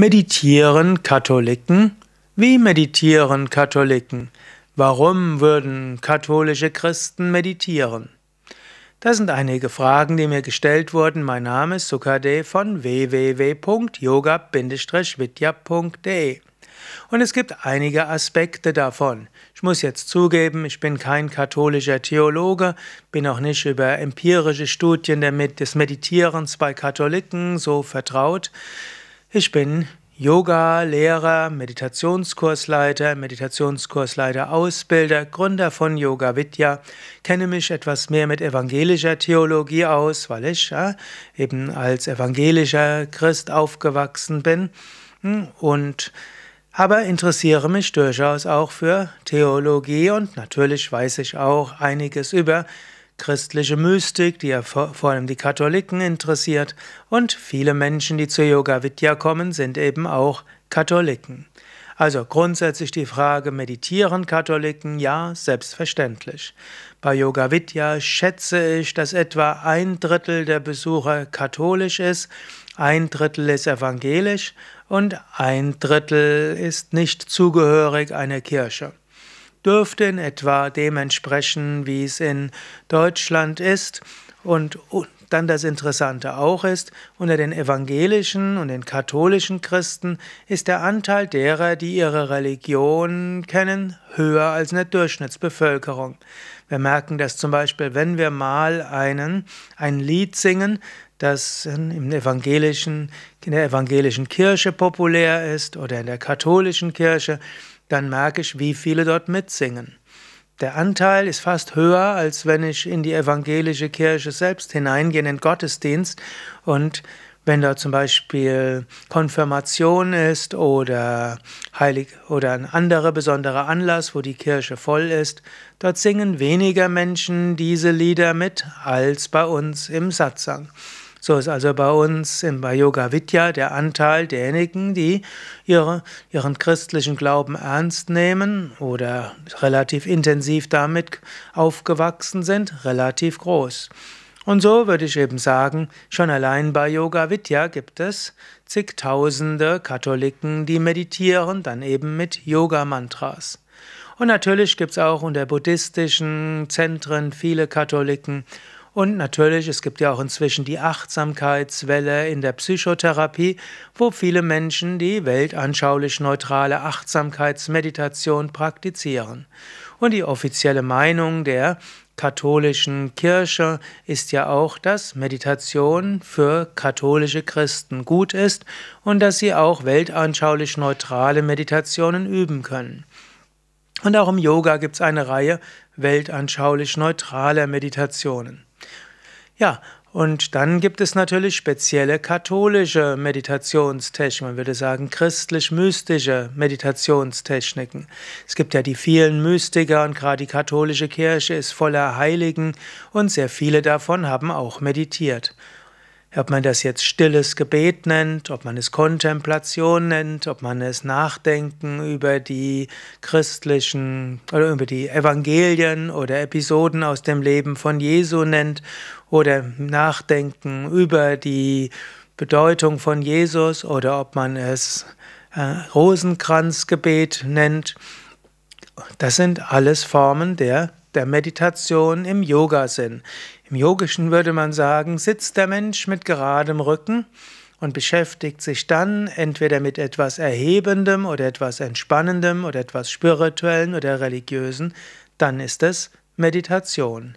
Meditieren Katholiken? Wie meditieren Katholiken? Warum würden katholische Christen meditieren? Das sind einige Fragen, die mir gestellt wurden. Mein Name ist Sukade von www.yoga-vidya.de. Und es gibt einige Aspekte davon. Ich muss jetzt zugeben, ich bin kein katholischer Theologe, bin auch nicht über empirische Studien des Meditierens bei Katholiken so vertraut. Ich bin Yoga-Lehrer, Meditationskursleiter, Meditationskursleiter-Ausbilder, Gründer von Yoga Vidya, kenne mich etwas mehr mit evangelischer Theologie aus, weil ich ja, eben als evangelischer Christ aufgewachsen bin hm, und aber interessiere mich durchaus auch für Theologie und natürlich weiß ich auch einiges über christliche Mystik, die ja vor, vor allem die Katholiken interessiert, und viele Menschen, die zur Yoga Vidya kommen, sind eben auch Katholiken. Also grundsätzlich die Frage, meditieren Katholiken? Ja, selbstverständlich. Bei Yoga Vidya schätze ich, dass etwa ein Drittel der Besucher katholisch ist, ein Drittel ist evangelisch und ein Drittel ist nicht zugehörig einer Kirche dürfte in etwa dem wie es in Deutschland ist. Und, und dann das Interessante auch ist, unter den evangelischen und den katholischen Christen ist der Anteil derer, die ihre Religion kennen, höher als in der Durchschnittsbevölkerung. Wir merken das zum Beispiel, wenn wir mal einen, ein Lied singen, das im evangelischen, in der evangelischen Kirche populär ist oder in der katholischen Kirche, dann merke ich, wie viele dort mitsingen. Der Anteil ist fast höher, als wenn ich in die evangelische Kirche selbst hineingehe, in den Gottesdienst. Und wenn da zum Beispiel Konfirmation ist oder heilig oder ein anderer besonderer Anlass, wo die Kirche voll ist, dort singen weniger Menschen diese Lieder mit als bei uns im Satsang. So ist also bei uns in, bei Yoga Vidya der Anteil derjenigen, die ihre, ihren christlichen Glauben ernst nehmen oder relativ intensiv damit aufgewachsen sind, relativ groß. Und so würde ich eben sagen, schon allein bei Yoga Vidya gibt es zigtausende Katholiken, die meditieren, dann eben mit Yoga-Mantras. Und natürlich gibt es auch unter buddhistischen Zentren viele Katholiken und natürlich, es gibt ja auch inzwischen die Achtsamkeitswelle in der Psychotherapie, wo viele Menschen die weltanschaulich neutrale Achtsamkeitsmeditation praktizieren. Und die offizielle Meinung der katholischen Kirche ist ja auch, dass Meditation für katholische Christen gut ist und dass sie auch weltanschaulich neutrale Meditationen üben können. Und auch im Yoga gibt es eine Reihe weltanschaulich neutraler Meditationen. Ja, und dann gibt es natürlich spezielle katholische Meditationstechniken, man würde sagen christlich-mystische Meditationstechniken. Es gibt ja die vielen Mystiker und gerade die katholische Kirche ist voller Heiligen und sehr viele davon haben auch meditiert ob man das jetzt stilles Gebet nennt, ob man es Kontemplation nennt, ob man es Nachdenken über die christlichen oder über die Evangelien oder Episoden aus dem Leben von Jesu nennt oder Nachdenken über die Bedeutung von Jesus oder ob man es äh, Rosenkranzgebet nennt. Das sind alles Formen der der Meditation im Yoga sind. Im Yogischen würde man sagen, sitzt der Mensch mit geradem Rücken und beschäftigt sich dann entweder mit etwas Erhebendem oder etwas Entspannendem oder etwas Spirituellen oder Religiösen, dann ist es Meditation.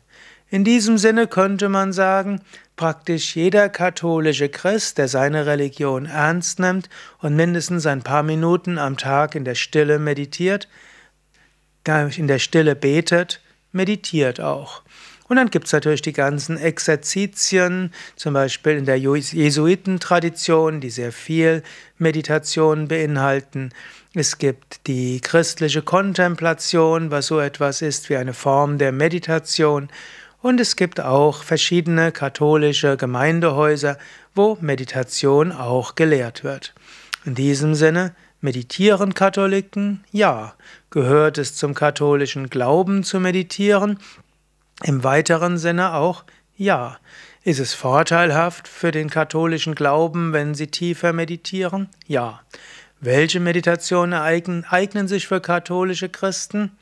In diesem Sinne könnte man sagen, praktisch jeder katholische Christ, der seine Religion ernst nimmt und mindestens ein paar Minuten am Tag in der Stille meditiert, in der Stille betet, meditiert auch. Und dann gibt es natürlich die ganzen Exerzitien, zum Beispiel in der Jesuitentradition, die sehr viel Meditation beinhalten. Es gibt die christliche Kontemplation, was so etwas ist wie eine Form der Meditation. Und es gibt auch verschiedene katholische Gemeindehäuser, wo Meditation auch gelehrt wird. In diesem Sinne Meditieren Katholiken? Ja. Gehört es zum katholischen Glauben zu meditieren? Im weiteren Sinne auch ja. Ist es vorteilhaft für den katholischen Glauben, wenn sie tiefer meditieren? Ja. Welche Meditationen eignen, eignen sich für katholische Christen?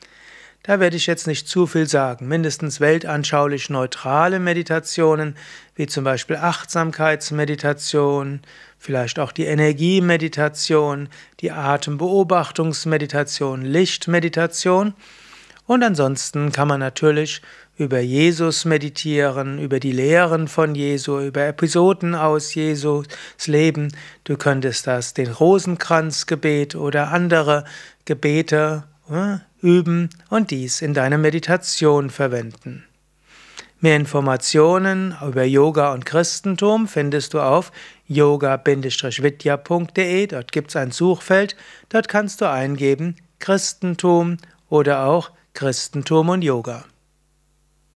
Da werde ich jetzt nicht zu viel sagen. Mindestens weltanschaulich neutrale Meditationen, wie zum Beispiel Achtsamkeitsmeditation, vielleicht auch die Energiemeditation, die Atembeobachtungsmeditation, Lichtmeditation. Und ansonsten kann man natürlich über Jesus meditieren, über die Lehren von Jesu, über Episoden aus Jesus Leben. Du könntest das, den Rosenkranzgebet oder andere Gebete, ne, üben und dies in deiner Meditation verwenden. Mehr Informationen über Yoga und Christentum findest du auf yoga-vidya.de. Dort gibt es ein Suchfeld. Dort kannst du eingeben Christentum oder auch Christentum und Yoga.